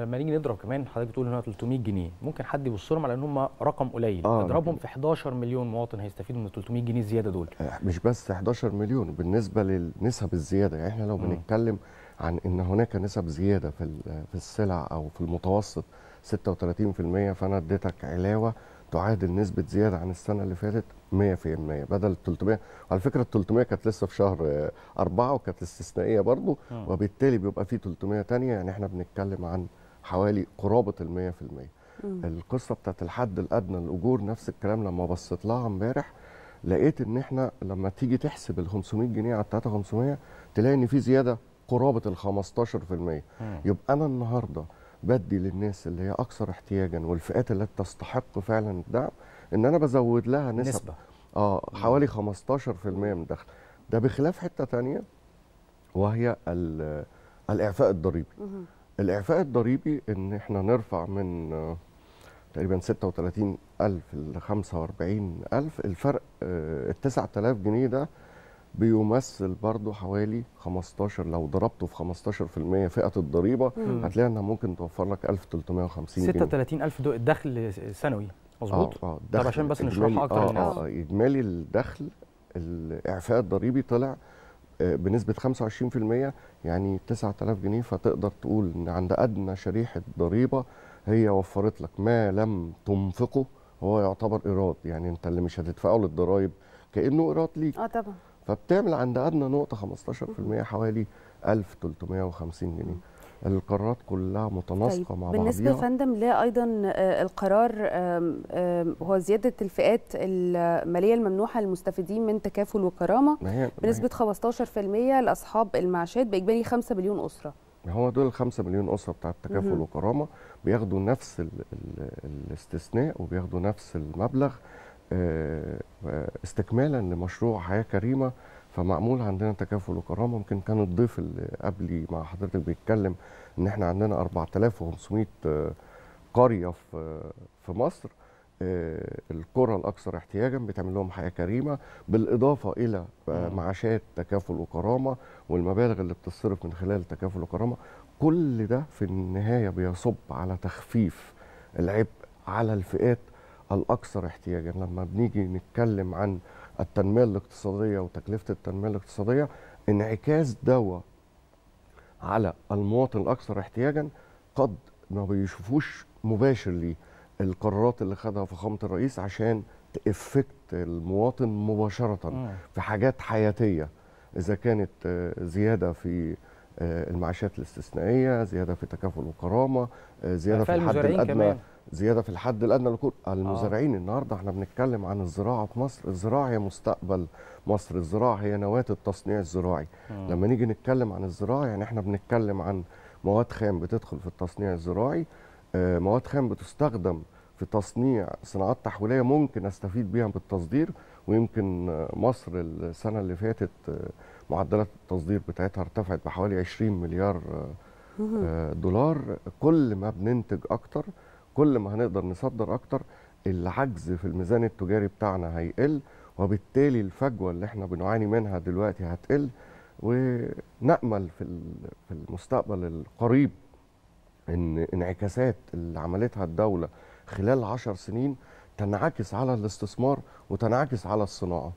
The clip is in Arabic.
لما نيجي نضرب كمان حضرتك بتقول ان هو 300 جنيه ممكن حد يبص لهم على ان هم رقم قليل آه اضربهم في 11 مليون مواطن هيستفيدوا من 300 جنيه زياده دول آه، مش بس 11 مليون بالنسبه للنسب الزياده يعني احنا لو م. بنتكلم عن ان هناك نسب زياده في في السلع او في المتوسط 36% فانا اديتك علاوه تعادل نسبه زياده عن السنه اللي فاتت 100% بدل 300 على فكره ال 300 كانت لسه في شهر أربعة وكانت استثنائيه برضه وبالتالي بيبقى في 300 ثانيه يعني احنا بنتكلم عن حوالي قرابه ال 100% القصه بتاعت الحد الادنى للاجور نفس الكلام لما بصيت لها امبارح لقيت ان احنا لما تيجي تحسب ال 500 جنيه على 3500 تلاقي ان في زياده قرابه ال 15% مم. يبقى انا النهارده بدي للناس اللي هي اكثر احتياجا والفئات اللي تستحق فعلا الدعم ان انا بزود لها نسب نسبه اه حوالي 15% من الدخل ده بخلاف حته تانية وهي الاعفاء الضريبي مم. الاعفاء الضريبي ان احنا نرفع من آه، تقريبا 36000 ل 45000 الفرق آه، ال 9000 جنيه ده بيمثل برضه حوالي 15 لو ضربته في 15% فئه الضريبه مم. هتلاقي انها ممكن توفر لك 1350 جنيه 36000 دخل سنوي مظبوط؟ اه اه طب عشان بس نشرحها اكتر آه،, آه, آه, اجمالي الدخل الاعفاء الضريبي طلع بنسبه 25% يعني 9000 جنيه فتقدر تقول ان عند ادنى شريحه ضريبه هي وفرت لك ما لم تنفقه هو يعتبر ايراد يعني انت اللي مش هتدفعه للضرايب كانه ايراد ليك اه طبعا فبتعمل عند ادنى نقطه 15% حوالي 1350 جنيه القرارات كلها متناسقه طيب مع بعضها بالنسبه يا فندم لايضا آه، القرار هو زياده الفئات الماليه الممنوحه للمستفيدين من تكافل وكرامه بنسبه 15% لاصحاب المعاشات باجمالي 5 مليون اسره هو دول ال 5 مليون اسره بتاعت تكافل وكرامه بياخدوا نفس الـ الـ الاستثناء وبياخدوا نفس المبلغ آه، آه، استكمالا لمشروع حياه كريمه فمعمول عندنا تكافل وكرامه ممكن كان الضيف اللي قبلي مع حضرتك بيتكلم ان احنا عندنا 4500 آه، قريه في في مصر آه، القرى الاكثر احتياجا بتعمل لهم حياه كريمه بالاضافه الى آه، معاشات تكافل وكرامه والمبالغ اللي بتصرف من خلال تكافل وكرامه كل ده في النهايه بيصب على تخفيف العبء على الفئات الاكثر احتياجا لما بنيجي نتكلم عن التنميه الاقتصاديه وتكلفه التنميه الاقتصاديه انعكاس دواء على المواطن الاكثر احتياجا قد ما بيشوفوش مباشر ليه القرارات اللي خدها فخامه الرئيس عشان تافكت المواطن مباشره في حاجات حياتيه اذا كانت آه، زياده في آه، المعاشات الاستثنائيه زياده في تكافل الكرامه آه، زياده في الحد الادنى كمان. زياده في الحد الادنى لكل آه. المزارعين آه. النهارده احنا بنتكلم عن الزراعه في مصر الزراعه هي مستقبل مصر الزراعه هي نواه التصنيع الزراعي آه. لما نيجي نتكلم عن الزراعه يعني احنا بنتكلم عن مواد خام بتدخل في التصنيع الزراعي آه مواد خام بتستخدم في تصنيع صناعات تحويليه ممكن استفيد بيها بالتصدير ويمكن آه، مصر السنه اللي فاتت آه، معدلات التصدير بتاعتها ارتفعت بحوالي 20 مليار دولار كل ما بننتج اكتر كل ما هنقدر نصدر اكتر العجز في الميزان التجاري بتاعنا هيقل وبالتالي الفجوه اللي احنا بنعاني منها دلوقتي هتقل ونامل في في المستقبل القريب ان انعكاسات اللي عملتها الدوله خلال عشر سنين تنعكس على الاستثمار وتنعكس على الصناعه